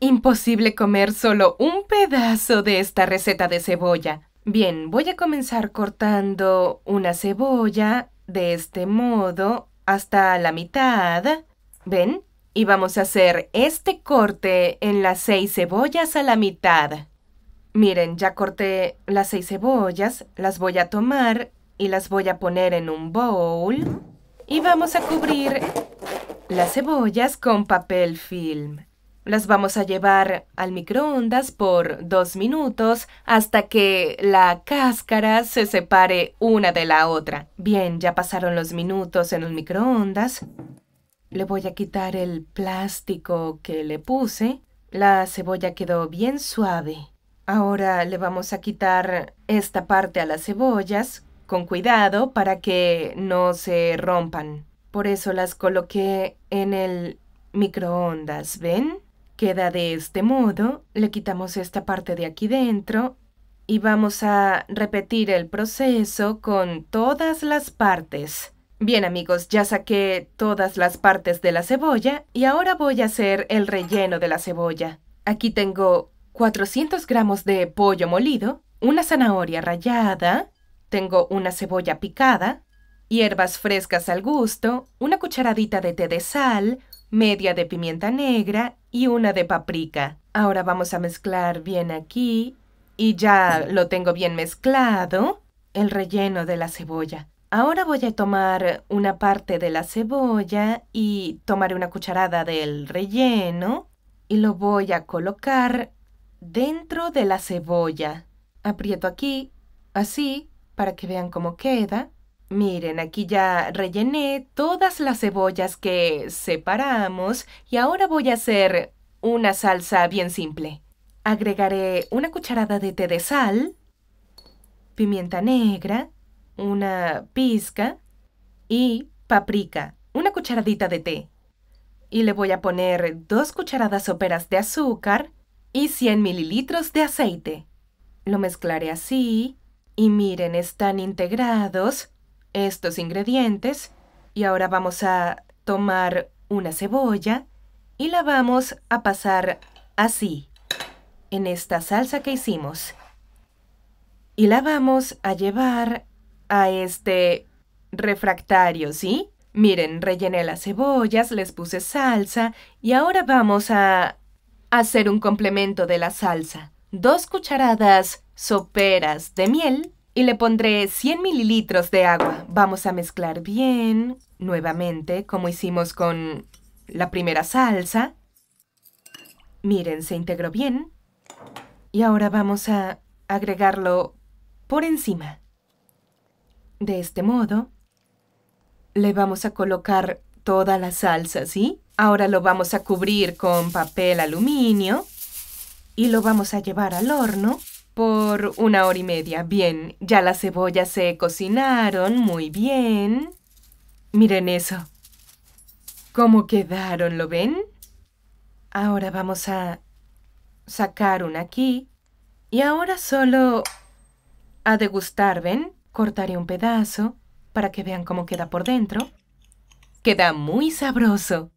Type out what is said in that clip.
Imposible comer solo un pedazo de esta receta de cebolla. Bien, voy a comenzar cortando una cebolla de este modo hasta la mitad. ¿Ven? Y vamos a hacer este corte en las seis cebollas a la mitad. Miren, ya corté las seis cebollas, las voy a tomar y las voy a poner en un bowl. Y vamos a cubrir las cebollas con papel film. Las vamos a llevar al microondas por dos minutos hasta que la cáscara se separe una de la otra. Bien, ya pasaron los minutos en el microondas. Le voy a quitar el plástico que le puse. La cebolla quedó bien suave. Ahora le vamos a quitar esta parte a las cebollas con cuidado para que no se rompan. Por eso las coloqué en el microondas, ¿ven? Queda de este modo, le quitamos esta parte de aquí dentro y vamos a repetir el proceso con todas las partes. Bien amigos, ya saqué todas las partes de la cebolla y ahora voy a hacer el relleno de la cebolla. Aquí tengo 400 gramos de pollo molido, una zanahoria rallada, tengo una cebolla picada, hierbas frescas al gusto, una cucharadita de té de sal, media de pimienta negra y una de paprika. Ahora vamos a mezclar bien aquí y ya lo tengo bien mezclado, el relleno de la cebolla. Ahora voy a tomar una parte de la cebolla y tomaré una cucharada del relleno y lo voy a colocar dentro de la cebolla. Aprieto aquí, así, para que vean cómo queda. Miren, aquí ya rellené todas las cebollas que separamos y ahora voy a hacer una salsa bien simple. Agregaré una cucharada de té de sal, pimienta negra, una pizca y paprika, una cucharadita de té. Y le voy a poner dos cucharadas soperas de azúcar y 100 mililitros de aceite. Lo mezclaré así y miren, están integrados estos ingredientes y ahora vamos a tomar una cebolla y la vamos a pasar así en esta salsa que hicimos y la vamos a llevar a este refractario, ¿sí? Miren, rellené las cebollas, les puse salsa y ahora vamos a hacer un complemento de la salsa. Dos cucharadas soperas de miel y le pondré 100 mililitros de agua. Vamos a mezclar bien, nuevamente, como hicimos con la primera salsa. Miren, se integró bien. Y ahora vamos a agregarlo por encima. De este modo, le vamos a colocar toda la salsa, ¿sí? Ahora lo vamos a cubrir con papel aluminio y lo vamos a llevar al horno por una hora y media. Bien, ya las cebollas se cocinaron, muy bien. Miren eso. ¿Cómo quedaron? ¿Lo ven? Ahora vamos a sacar una aquí. Y ahora solo a degustar, ¿ven? Cortaré un pedazo para que vean cómo queda por dentro. Queda muy sabroso.